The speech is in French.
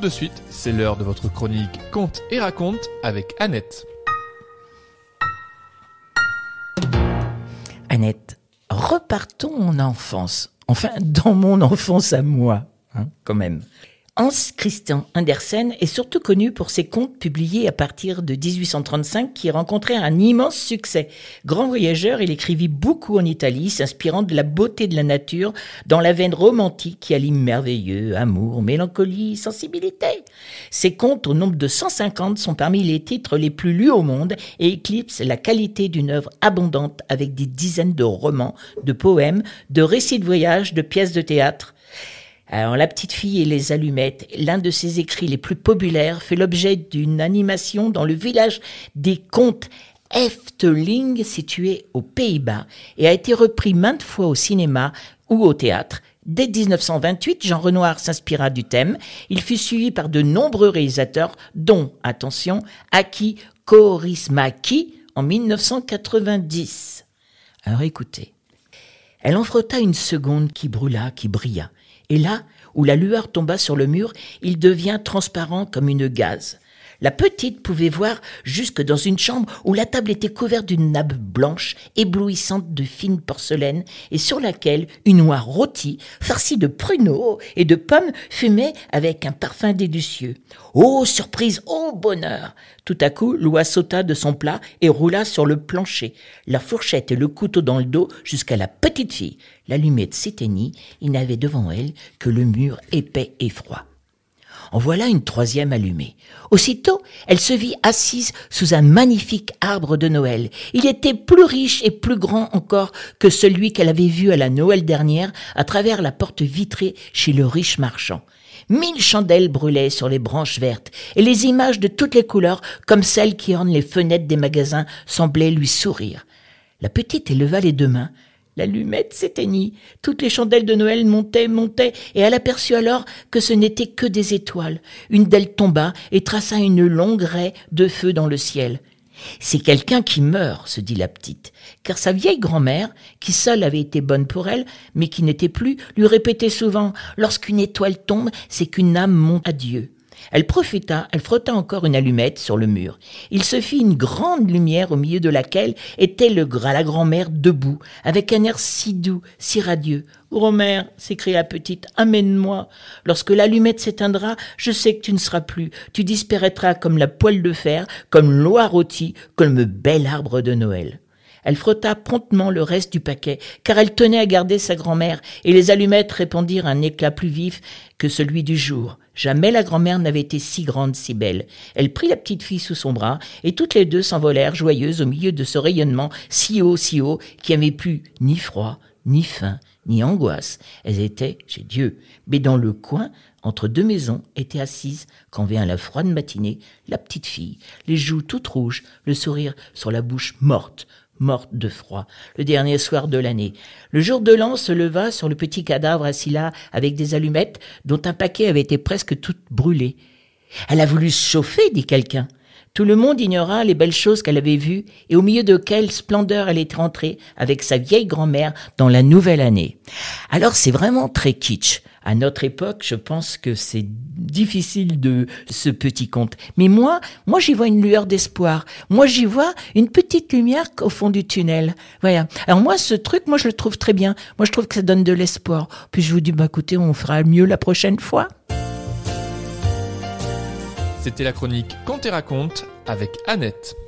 tout de suite, c'est l'heure de votre chronique Conte et raconte avec Annette. Annette, repartons en enfance. Enfin, dans mon enfance à moi, hein, quand même. Hans Christian Andersen est surtout connu pour ses contes publiés à partir de 1835 qui rencontrèrent un immense succès. Grand voyageur, il écrivit beaucoup en Italie, s'inspirant de la beauté de la nature dans la veine romantique qui allie merveilleux, amour, mélancolie, sensibilité. Ses contes au nombre de 150 sont parmi les titres les plus lus au monde et éclipsent la qualité d'une œuvre abondante avec des dizaines de romans, de poèmes, de récits de voyage, de pièces de théâtre. Alors, La petite fille et les allumettes, l'un de ses écrits les plus populaires, fait l'objet d'une animation dans le village des contes Efteling, situé aux Pays-Bas, et a été repris maintes fois au cinéma ou au théâtre. Dès 1928, Jean Renoir s'inspira du thème. Il fut suivi par de nombreux réalisateurs, dont, attention, Aki Korismaki en 1990. Alors écoutez. Elle en frotta une seconde qui brûla, qui brilla. Et là, où la lueur tomba sur le mur, il devient transparent comme une gaze. La petite pouvait voir jusque dans une chambre où la table était couverte d'une nappe blanche éblouissante de fine porcelaine et sur laquelle une oie rôtie, farcie de pruneaux et de pommes, fumait avec un parfum délicieux. Oh surprise, oh bonheur Tout à coup, l'oie sauta de son plat et roula sur le plancher, la fourchette et le couteau dans le dos jusqu'à la petite fille. L'allumette s'éteignit, il n'avait devant elle que le mur épais et froid. En voilà une troisième allumée. Aussitôt, elle se vit assise sous un magnifique arbre de Noël. Il était plus riche et plus grand encore que celui qu'elle avait vu à la Noël dernière à travers la porte vitrée chez le riche marchand. Mille chandelles brûlaient sur les branches vertes, et les images de toutes les couleurs, comme celles qui ornent les fenêtres des magasins, semblaient lui sourire. La petite éleva les deux mains, L'allumette s'éteignit. Toutes les chandelles de Noël montaient, montaient, et elle aperçut alors que ce n'était que des étoiles. Une d'elles tomba et traça une longue raie de feu dans le ciel. C'est quelqu'un qui meurt, se dit la petite, car sa vieille grand-mère, qui seule avait été bonne pour elle, mais qui n'était plus, lui répétait souvent Lorsqu'une étoile tombe, c'est qu'une âme monte à Dieu. Elle profita, elle frotta encore une allumette sur le mur. Il se fit une grande lumière au milieu de laquelle était le gras la grand-mère debout, avec un air si doux, si radieux. Grand-mère, s'écria petite, amène-moi. Lorsque l'allumette s'éteindra, je sais que tu ne seras plus. Tu disparaîtras comme la poêle de fer, comme l'oie rôtie, comme le bel arbre de Noël. Elle frotta promptement le reste du paquet, car elle tenait à garder sa grand-mère, et les allumettes répandirent un éclat plus vif que celui du jour. Jamais la grand-mère n'avait été si grande, si belle. Elle prit la petite fille sous son bras, et toutes les deux s'envolèrent joyeuses au milieu de ce rayonnement si haut, si haut, qui n'avait plus ni froid, ni faim, ni angoisse. Elles étaient chez Dieu. Mais dans le coin, entre deux maisons, était assise, quand vient la froide matinée, la petite fille, les joues toutes rouges, le sourire sur la bouche morte, morte de froid, le dernier soir de l'année. Le jour de l'an se leva sur le petit cadavre assis là avec des allumettes dont un paquet avait été presque tout brûlé. « Elle a voulu se chauffer, dit quelqu'un. Tout le monde ignora les belles choses qu'elle avait vues et au milieu de quelle splendeur elle était rentrée avec sa vieille grand-mère dans la nouvelle année. Alors c'est vraiment très kitsch. À notre époque, je pense que c'est difficile de ce petit conte. Mais moi, moi j'y vois une lueur d'espoir. Moi j'y vois une petite lumière au fond du tunnel. Voilà. Alors moi ce truc, moi je le trouve très bien. Moi je trouve que ça donne de l'espoir. Puis je vous dis bah écoutez, on fera mieux la prochaine fois. C'était la chronique Quand et raconte avec Annette.